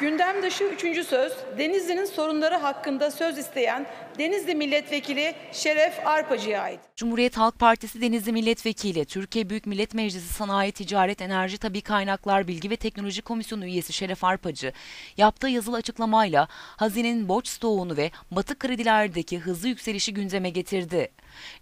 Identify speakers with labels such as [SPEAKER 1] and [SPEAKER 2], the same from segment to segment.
[SPEAKER 1] Gündem dışı üçüncü söz, Denizli'nin sorunları hakkında söz isteyen Denizli Milletvekili Şeref Arpacı'ya
[SPEAKER 2] ait. Cumhuriyet Halk Partisi Denizli Milletvekili, Türkiye Büyük Millet Meclisi Sanayi, Ticaret, Enerji, Tabi Kaynaklar, Bilgi ve Teknoloji Komisyonu üyesi Şeref Arpacı, yaptığı yazılı açıklamayla hazinenin borç stoğunu ve batı kredilerdeki hızlı yükselişi gündeme getirdi.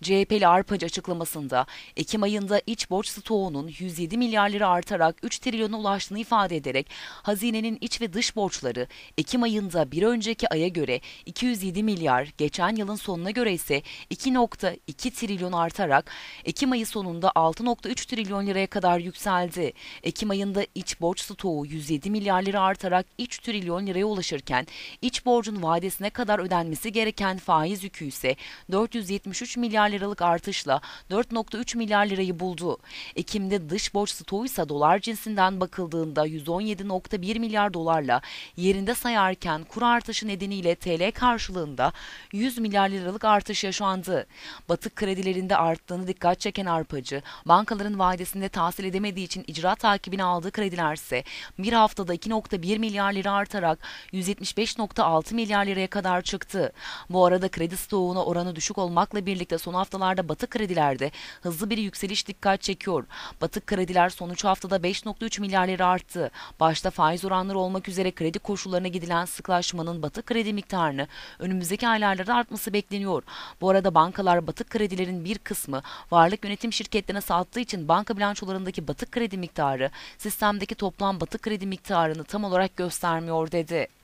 [SPEAKER 2] CHP'li Arpacı açıklamasında Ekim ayında iç borç stoğunun 107 milyar lira artarak 3 trilyona ulaştığını ifade ederek hazinenin iç ve dış dış borçları Ekim ayında bir önceki aya göre 207 milyar, geçen yılın sonuna göre ise 2.2 trilyon artarak Ekim ayı sonunda 6.3 trilyon liraya kadar yükseldi. Ekim ayında iç borç stoğu 107 milyar lira artarak 3 trilyon liraya ulaşırken iç borcun vadesine kadar ödenmesi gereken faiz yükü ise 473 milyar liralık artışla 4.3 milyar lirayı buldu. Ekim'de dış borç stoğu ise dolar cinsinden bakıldığında 117.1 milyar dolarla lira yerinde sayarken kur artışı nedeniyle TL karşılığında 100 milyar liralık artış yaşandı. Batık kredilerinde arttığını dikkat çeken arpacı, bankaların vadesinde tahsil edemediği için icra takibini aldığı krediler ise bir haftada 2.1 milyar lira artarak 175.6 milyar liraya kadar çıktı. Bu arada kredi stoğuna oranı düşük olmakla birlikte son haftalarda batık kredilerde hızlı bir yükseliş dikkat çekiyor. Batık krediler son 3 haftada 5.3 milyar lira arttı. Başta faiz oranları olmak üzere kere kredi koşullarına gidilen sıklaşmanın batık kredi miktarını önümüzdeki aylarda da artması bekleniyor. Bu arada bankalar batık kredilerin bir kısmı varlık yönetim şirketlerine sattığı için banka bilançolarındaki batık kredi miktarı sistemdeki toplam batık kredi miktarını tam olarak göstermiyor dedi.